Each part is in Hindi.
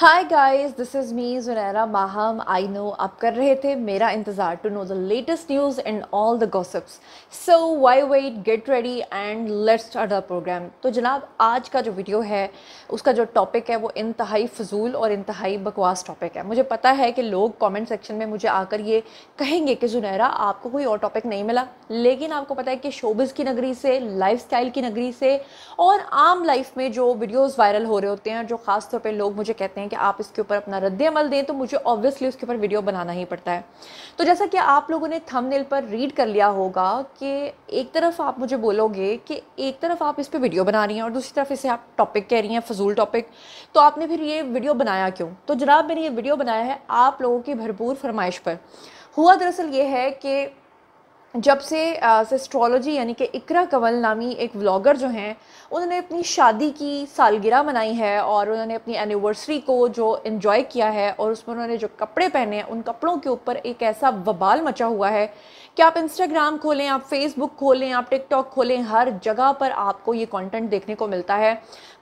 hi guys this is me Junaira Maham I know आप कर रहे थे मेरा इंतज़ार to know the latest news and all the gossips so why wait get ready and let's start the program तो जनाब आज का जो वीडियो है उसका जो टॉपिक है वो इंतहाई फजूल और इंतहाई बकवास टॉपिक है मुझे पता है कि लोग कमेंट सेक्शन में मुझे आकर ये कहेंगे कि जुनैरा आपको कोई और टॉपिक नहीं मिला लेकिन आपको पता है कि शोबिस की नगरी से लाइफ की नगरी से और आम लाइफ में जो वीडियोज़ वायरल हो रहे होते हैं जो ख़ासतौर पर लोग मुझे कहते हैं हैं कि आप इसके ऊपर अपना रद्द अमल दें तो मुझे ऑब्वियसली उसके ऊपर वीडियो बनाना ही पड़ता है तो जैसा कि आप लोगों ने थंबनेल पर रीड कर लिया होगा कि एक तरफ आप मुझे बोलोगे कि एक तरफ आप इस पर वीडियो बना रही हैं और दूसरी तरफ इसे आप टॉपिक कह रही हैं फजूल टॉपिक तो आपने फिर ये वीडियो बनाया क्यों तो जनाब मैंने ये वीडियो बनाया है आप लोगों की भरपूर फरमाइश पर हुआ दरअसल ये है कि जब से सेस्ट्रोलॉजी यानी कि इकरा कंवल नामी एक व्लॉगर जो हैं उन्होंने अपनी शादी की सालगिरह मनाई है और उन्होंने अपनी एनिवर्सरी को जो इन्जॉय किया है और उसमें उन्होंने जो कपड़े पहने हैं उन कपड़ों के ऊपर एक ऐसा वबाल मचा हुआ है कि आप इंस्टाग्राम खोलें आप फेसबुक खोलें आप टिकटॉक खोलें हर जगह पर आपको ये कॉन्टेंट देखने को मिलता है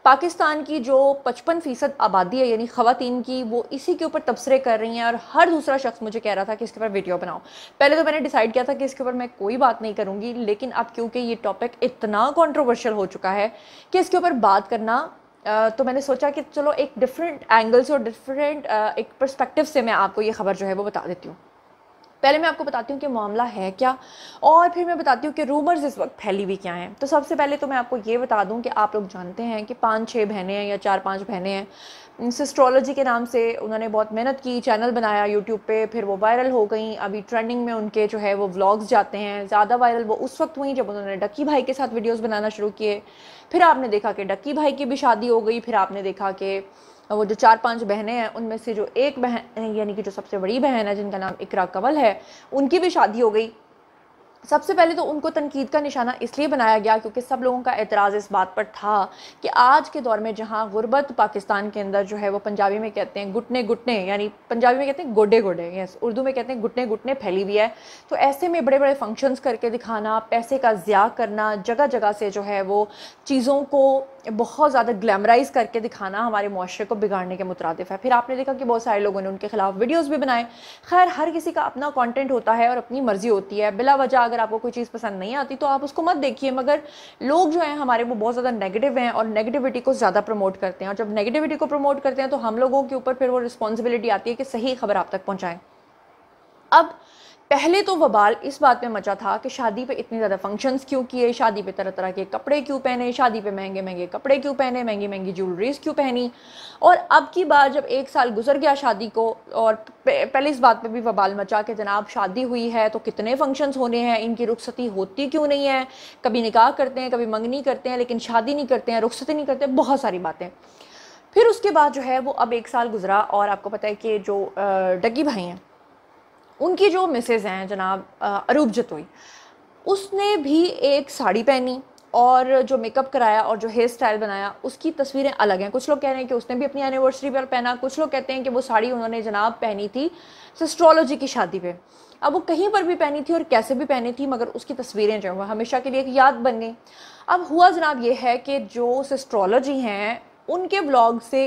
पाकिस्तान की जो पचपन फ़ीसद आबादी है यानी ख़वान की वो इसी के ऊपर तबसरे कर रही हैं और हर दूसरा शख्स मुझे कह रहा था कि इसके ऊपर वीडियो बनाओ पहले तो मैंने डिसाइड किया था कि इसके ऊपर मैं कोई बात नहीं करूँगी लेकिन अब क्योंकि ये टॉपिक इतना कॉन्ट्रोवर्शल हो चुका है कि इसके ऊपर बात करना तो मैंने सोचा कि चलो एक डिफरेंट एंगल से और डिफरेंट एक परस्पेक्टिव से मैं आपको ये खबर जो है वो बता देती हूँ पहले मैं आपको बताती हूँ कि मामला है क्या और फिर मैं बताती हूँ कि रूमर्स इस वक्त फैली हुई क्या हैं तो सबसे पहले तो मैं आपको ये बता दूँ कि आप लोग जानते हैं कि पाँच छः बहनें हैं या चार पाँच बहनें हैं सिस्ट्रोलॉजी के नाम से उन्होंने बहुत मेहनत की चैनल बनाया यूट्यूब पे फिर वो वायरल हो गई अभी ट्रेंडिंग में उनके जो है वो व्लॉग्स जाते हैं ज़्यादा वायरल वो उस वक्त हुई जब उन्होंने डक्की भाई के साथ वीडियोज़ बनाना शुरू किए फिर आपने देखा कि डक्की भाई की भी शादी हो गई फिर आपने देखा कि वो जो चार पांच बहनें हैं उनमें से जो एक बहन यानी कि जो सबसे बड़ी बहन है जिनका नाम इकरा कंवल है उनकी भी शादी हो गई सबसे पहले तो उनको तनकीद का निशाना इसलिए बनाया गया क्योंकि सब लोगों का एतराज़ इस बात पर था कि आज के दौर में जहाँ गुरबत पाकिस्तान के अंदर जो है वो पंजाबी में कहते हैं घुटने घुटने यानी पंजाबी में कहते हैं गोडे गोडे यस उर्दू में कहते हैं घुटने घुटने फैली हुई है तो ऐसे में बड़े बड़े फंक्शंस करके दिखाना पैसे का ज़्या करना जगह जगह से जो है वो चीज़ों को बहुत ज़्यादा ग्लैमराइज करके दिखाना हमारे माशरे को बिगाड़ने के मुतरदफ़ है फिर आपने देखा कि बहुत सारे लोगों ने उनके खिलाफ वीडियोज़ भी बनाए खैर हर किसी का अपना कॉन्टेंट होता है और अपनी मर्ज़ी होती है बिला वजह अगर आपको कोई चीज़ पसंद नहीं आती तो आप उसको मत देखिए मगर लोग जो हैं हमारे वो बहुत ज़्यादा नेगेटिव हैं और नेगेटिविटी को ज़्यादा प्रमोट करते हैं और जब नेगेटिविटी को प्रमोट करते हैं तो हम लोगों के ऊपर फिर वो रिस्पॉन्सिबिलिटी आती है कि सही खबर आप तक पहुँचाएँ अब पहले तो वबाल इस बात पे मचा था कि शादी पे इतने ज़्यादा फंक्शंस क्यों किए शादी पे तरह तरह के कपड़े क्यों पहने शादी पे महंगे महंगे कपड़े क्यों पहने महंगी महंगी ज्वेलरीज क्यों पहनी और अब की बार जब एक साल गुजर गया शादी को और पहले इस बात पे भी वबाल मचा कि जनाब शादी हुई है तो कितने फंक्शंस होने हैं इनकी रुखसती होती क्यों नहीं है कभी निकाह करते हैं कभी मंगनी करते हैं लेकिन शादी नहीं करते हैं रुखसती नहीं करते बहुत सारी बातें फिर उसके बाद जो है वो अब एक साल गुजरा और आपको पता है कि जो डगी भाई हैं उनकी जो मिसेज़ हैं जनाब अरूप जतोई उसने भी एक साड़ी पहनी और जो मेकअप कराया और जो हेयर स्टाइल बनाया उसकी तस्वीरें अलग हैं कुछ लोग कह रहे हैं कि उसने भी अपनी एनिवर्सरी पर पहना कुछ लोग कहते हैं कि वो साड़ी उन्होंने जनाब पहनी थी सिस्ट्रोलॉजी की शादी पे अब वो कहीं पर भी पहनी थी और कैसे भी पहनी थी मगर उसकी तस्वीरें जो है हमेशा के लिए एक याद बन गई अब हुआ जनाब ये है कि जो सिस्ट्रोलॉजी हैं उनके ब्लॉग से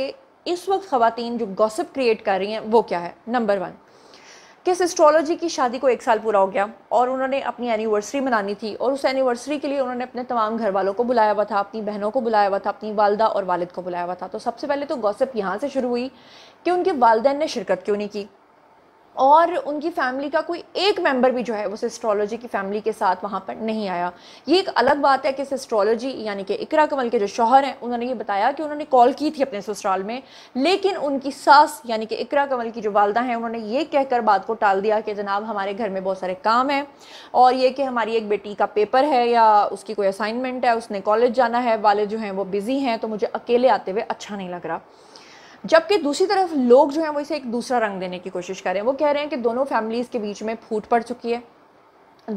इस वक्त ख़वान जो गॉसिप क्रिएट कर रही हैं वो क्या है नंबर वन किस एस्ट्रोलॉजी की शादी को एक साल पूरा हो गया और उन्होंने अपनी एनिवर्सरी मनानी थी और उस एनिवर्सरी के लिए उन्होंने अपने तमाम घर वालों को बुलाया हुआ था अपनी बहनों को बुलाया हुआ था अपनी वालदा और वालिद को बुलाया हुआ था तो सबसे पहले तो गॉसिप यहाँ से शुरू हुई कि उनके वालदेन ने शिरकत क्यों नहीं की और उनकी फैमिली का कोई एक मेंबर भी जो है वो एस्ट्रोलॉजी की फैमिली के साथ वहाँ पर नहीं आया ये एक अलग बात है कि एस्ट्रोलॉजी यानी कि इकरा कमल के जो शोहर हैं उन्होंने ये बताया कि उन्होंने कॉल की थी अपने ससुराल में लेकिन उनकी सास यानी कि इकरा कमल की जो वालदा हैं उन्होंने ये कहकर बात को टाल दिया कि जनाब हमारे घर में बहुत सारे काम हैं और ये कि हमारी एक बेटी का पेपर है या उसकी कोई असाइनमेंट है उसने कॉलेज जाना है वाले जो हैं वो बिज़ी हैं तो मुझे अकेले आते हुए अच्छा नहीं लग रहा जबकि दूसरी तरफ लोग जो हैं वो इसे एक दूसरा रंग देने की कोशिश कर रहे हैं वो कह रहे हैं कि दोनों फैमिलीज़ के बीच में फूट पड़ चुकी है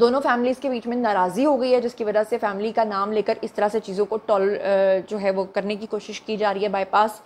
दोनों फैमिलीज़ के बीच में नाराज़ी हो गई है जिसकी वजह से फैमिली का नाम लेकर इस तरह से चीज़ों को टॉल जो है वो करने की कोशिश की जा रही है बाईपास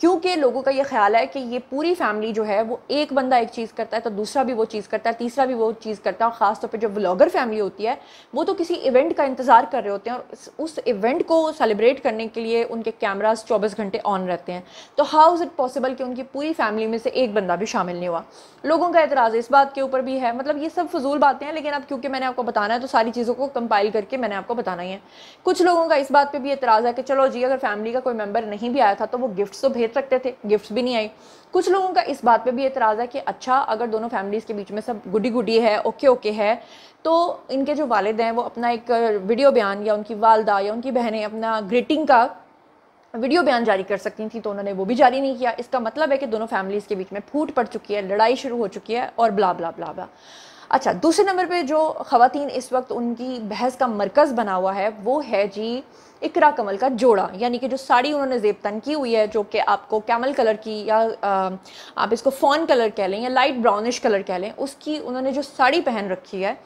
क्योंकि लोगों का ये ख्याल है कि ये पूरी फैमिली जो है वो एक बंदा एक चीज़ करता है तो दूसरा भी वो चीज़ करता है तीसरा भी वो चीज़ करता है और ख़ासतौर पर जो ब्लॉगर फैमिली होती है वो तो किसी इवेंट का इंतज़ार कर रहे होते हैं और उस इवेंट को सेलिब्रेट करने के लिए उनके कैमराज चौबीस घंटे ऑन रहते हैं तो हाउ इज़ इट पॉसिबल कि उनकी पूरी फैमिली में से एक बंदा भी शामिल नहीं हुआ लोगों का एतराज़ इस बात के ऊपर भी है मतलब ये सब फजूल बातें हैं लेकिन अब क्योंकि मैंने आपको बताना है तो सारी चीज़ों को कंपाइल करके मैंने आपको बताना ही है कुछ लोगों का इस बात पर भी एतराज़ है कि चलो जी अगर फैमिली का कोई मेम्बर नहीं भी आया था तो वो गिफ्ट तो भेज भेज सकते थे गिफ्ट्स भी नहीं आई कुछ लोगों का इस बात पे भी एतराज़ है कि अच्छा अगर दोनों फैमिलीज़ के बीच में सब गुडी गुडी है ओके ओके है तो इनके जो वालद हैं वो अपना एक वीडियो बयान या उनकी वालदा या उनकी बहनें अपना ग्रीटिंग का वीडियो बयान जारी कर सकती थी तो उन्होंने वो भी जारी नहीं किया इसका मतलब है कि दोनों फैमिलीज़ के बीच में फूट पड़ चुकी है लड़ाई शुरू हो चुकी है और ब्ला ब्ला ब्ला ब्ला अच्छा दूसरे नंबर पे जो ख़वातीन इस वक्त उनकी बहस का मरकज़ बना हुआ है वो है जी इकरा कमल का जोड़ा यानी कि जो साड़ी उन्होंने जेबतन की हुई है जो कि आपको कैमल कलर की या आ, आप इसको फॉन कलर कह लें या लाइट ब्राउनिश कलर कह लें उसकी उन्होंने जो साड़ी पहन रखी है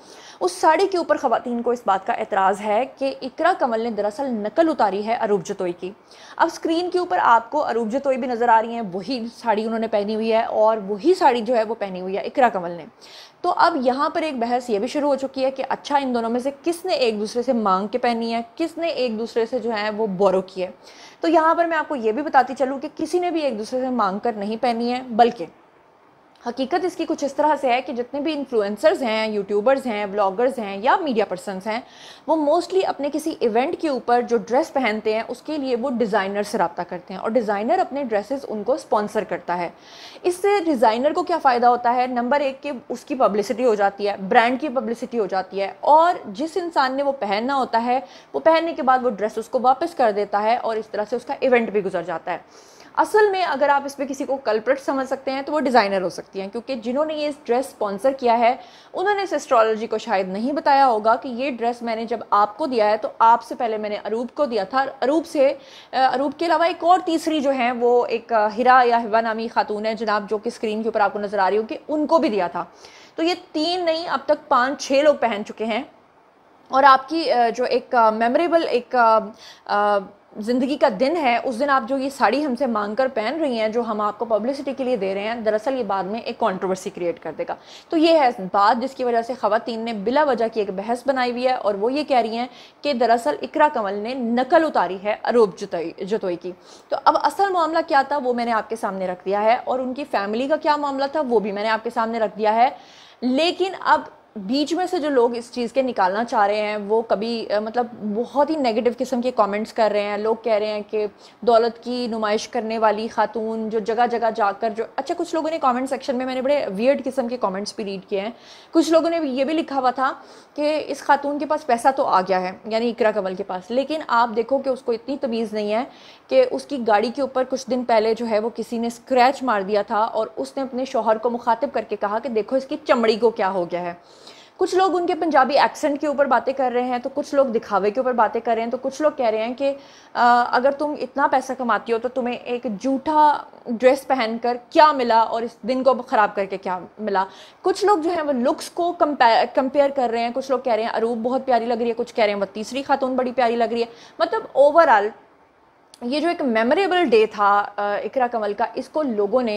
उस साड़ी के ऊपर ख़वान को इस बात का एतराज़ है कि इकरा कमल ने दरअसल नकल उतारी है अरूब जतोई की अब स्क्रीन के ऊपर आपको अरूब जतोई भी नज़र आ रही हैं वही साड़ी उन्होंने पहनी हुई है और वही साड़ी जो है वो पहनी हुई है इकरा कमल ने तो अब यहाँ पर एक बहस ये भी शुरू हो चुकी है कि अच्छा इन दोनों में से किसने एक दूसरे से मांग के पहनी है किसने एक दूसरे दूसरे से जो है वो बोरो किए तो यहाँ पर मैं आपको ये भी बताती चलूँ कि किसी ने भी एक दूसरे से मांग कर नहीं पहनी है बल्कि हकीकत इसकी कुछ इस तरह से है कि जितने भी इन्फ्लुएंसर्स हैं यूट्यूबर्स हैं ब्लॉगर्स हैं या मीडिया पर्सनस हैं वो मोस्टली अपने किसी इवेंट के ऊपर जो ड्रेस पहनते हैं उसके लिए वो डिज़ाइनर से रबता करते हैं और डिज़ाइनर अपने ड्रेसेस उनको स्पॉन्सर करता है इससे डिज़ाइनर को क्या फ़ायदा होता है नंबर एक के उसकी पब्लिसिटी हो जाती है ब्रांड की पब्लिसिटी हो जाती है और जिस इंसान ने वो पहनना होता है वो पहनने के बाद वो ड्रेस उसको वापस कर देता है और इस तरह से उसका इवेंट भी गुजर जाता है असल में अगर आप इसमें किसी को कल्प्रट समझ सकते हैं तो वो डिज़ाइनर हो सकती हैं क्योंकि जिन्होंने ये ड्रेस स्पॉन्सर किया है उन्होंने इस एस्ट्रोलॉजी को शायद नहीं बताया होगा कि ये ड्रेस मैंने जब आपको दिया है तो आपसे पहले मैंने अरूप को दिया था अरूप से अरूप के अलावा एक और तीसरी जो है वो एक हिरा या हिवा नामी खातून है जनाब जो कि स्क्रीन के ऊपर आपको नज़र आ रही होगी उनको भी दिया था तो ये तीन नहीं अब तक पाँच छः लोग पहन चुके हैं और आपकी जो एक मेमोरेबल एक ज़िंदगी का दिन है उस दिन आप जो ये साड़ी हमसे मांग कर पहन रही हैं जो हम आपको पब्लिसिटी के लिए दे रहे हैं दरअसल ये बाद में एक कंट्रोवर्सी क्रिएट कर देगा तो ये है बात जिसकी वजह से ख़वातीन ने बिला वजह की एक बहस बनाई हुई है और वो ये कह रही हैं कि दरअसल इकरा कमल ने नकल उतारी है अरूप जुतोई जुतोई की तो अब असल मामला क्या था वो मैंने आपके सामने रख दिया है और उनकी फैमिली का क्या मामला था वो भी मैंने आपके सामने रख दिया है लेकिन अब बीच में से जो लोग इस चीज़ के निकालना चाह रहे हैं वो कभी मतलब बहुत ही नेगेटिव किस्म के कमेंट्स कर रहे हैं लोग कह रहे हैं कि दौलत की नुमाइश करने वाली खातून जो जगह जगह जाकर जो अच्छा कुछ लोगों ने कमेंट सेक्शन में मैंने बड़े वियर्ड किस्म के कमेंट्स भी रीड किए हैं कुछ लोगों ने ये भी लिखा हुआ था कि इस खातून के पास पैसा तो आ गया है यानी इकरा कमल के पास लेकिन आप देखो कि उसको इतनी तमीज़ नहीं है कि उसकी गाड़ी के ऊपर कुछ दिन पहले जो है वो किसी ने स्क्रैच मार दिया था और उसने अपने शोहर को मुखातिब करके कहा कि देखो इसकी चमड़ी को क्या हो गया है कुछ लोग उनके पंजाबी एक्सेंट के ऊपर बातें कर रहे हैं तो कुछ लोग दिखावे के ऊपर बातें कर रहे हैं तो कुछ लोग कह रहे हैं कि आ, अगर तुम इतना पैसा कमाती हो तो तुम्हें एक जूठा ड्रेस पहन कर क्या मिला और इस दिन को ख़राब करके क्या मिला कुछ लोग जो है वो लुक्स को कंपेयर कर रहे हैं कुछ लोग कह रहे हैं अरूप बहुत प्यारी लग रही है कुछ कह रहे हैं वह तीसरी खातून बड़ी प्यारी लग रही है मतलब ओवरऑल ये जो एक मेमोरेबल डे था इकरा कमल का इसको लोगों ने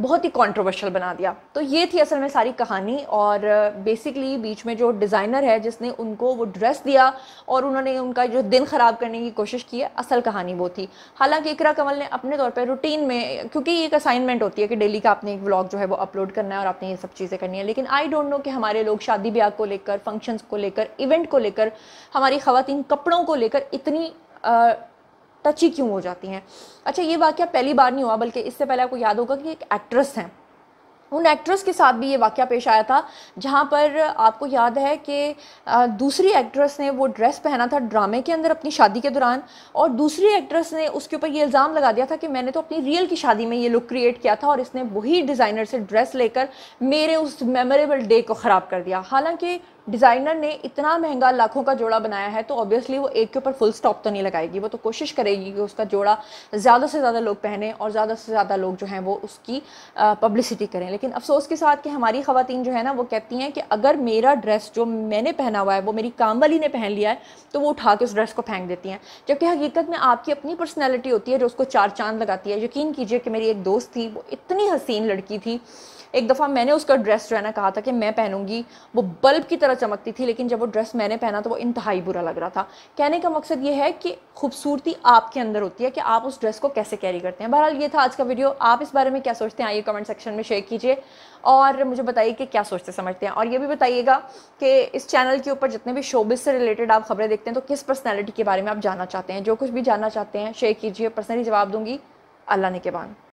बहुत ही कंट्रोवर्शियल बना दिया तो ये थी असल में सारी कहानी और बेसिकली बीच में जो डिज़ाइनर है जिसने उनको वो ड्रेस दिया और उन्होंने उनका जो दिन ख़राब करने की कोशिश की है असल कहानी वो थी हालांकि इकरा कमल ने अपने तौर पर रूटीन में क्योंकि एक असाइनमेंट होती है कि डेली का आपने एक ब्लॉग जो है वो अपलोड करना है और आपने ये सब चीज़ें करनी है लेकिन आई डोंट नो कि हमारे लोग शादी ब्याह को लेकर फंक्शंस को लेकर इवेंट को लेकर हमारी खातन कपड़ों को लेकर इतनी टची क्यों हो जाती हैं अच्छा ये वाक्य पहली बार नहीं हुआ बल्कि इससे पहले आपको याद होगा कि एक एक्ट्रेस हैं उन एक्ट्रेस के साथ भी ये वाक्य पेश आया था जहाँ पर आपको याद है कि दूसरी एक्ट्रेस ने वो ड्रेस पहना था ड्रामे के अंदर अपनी शादी के दौरान और दूसरी एक्ट्रेस ने उसके ऊपर ये इल्ज़ाम लगा दिया था कि मैंने तो अपनी रियल की शादी में ये लुक क्रिएट किया था और इसने वही डिज़ाइनर से ड्रेस लेकर मेरे उस मेमोरेबल डे को ख़राब कर दिया हालांकि डिज़ाइनर ने इतना महंगा लाखों का जोड़ा बनाया है तो ऑब्वियसली वो एक के ऊपर फुल स्टॉप तो नहीं लगाएगी वो तो कोशिश करेगी कि उसका जोड़ा ज़्यादा से ज़्यादा लोग पहने और ज़्यादा से ज़्यादा लोग जो हैं वो उसकी पब्लिसिटी करें लेकिन अफसोस के साथ कि हमारी खातन जो है ना वो कहती हैं कि अगर मेरा ड्रेस जो मैंने पहना हुआ है वो मेरी काम वाली ने पहन लिया है तो वो उठा के उस ड्रेस को फेंक देती हैं जबकि हकीकत में आपकी अपनी पर्सनैलिटी होती है जो उसको चार चांद लगाती है यकीन कीजिए कि मेरी एक दोस्त थी वो इतनी हसीन लड़की थी एक दफ़ा मैंने उसका ड्रेस जो है ना कहा था कि मैं पहनूंगी वो बल्ब की तरह चमकती थी लेकिन जब वो ड्रेस मैंने पहना तो वो इंतहाई बुरा लग रहा था कहने का मकसद ये है कि खूबसूरती आपके अंदर होती है कि आप उस ड्रेस को कैसे कैरी करते हैं बहरहाल ये था आज का वीडियो आप इस बारे में क्या सोचते हैं आइए कमेंट सेक्शन में शेयर कीजिए और मुझे बताइए कि क्या सोचते समझते हैं और ये भी बताइएगा कि इस चैनल के ऊपर जितने भी शोबिस से रिलेटेड आप खबरें देखते हैं तो किस पर्सनैलिटी के बारे में आप जानना चाहते हैं जो कुछ भी जानना चाहते हैं शेयर कीजिए पर्सनली जवाब दूंगी अल्लाह ने के बाद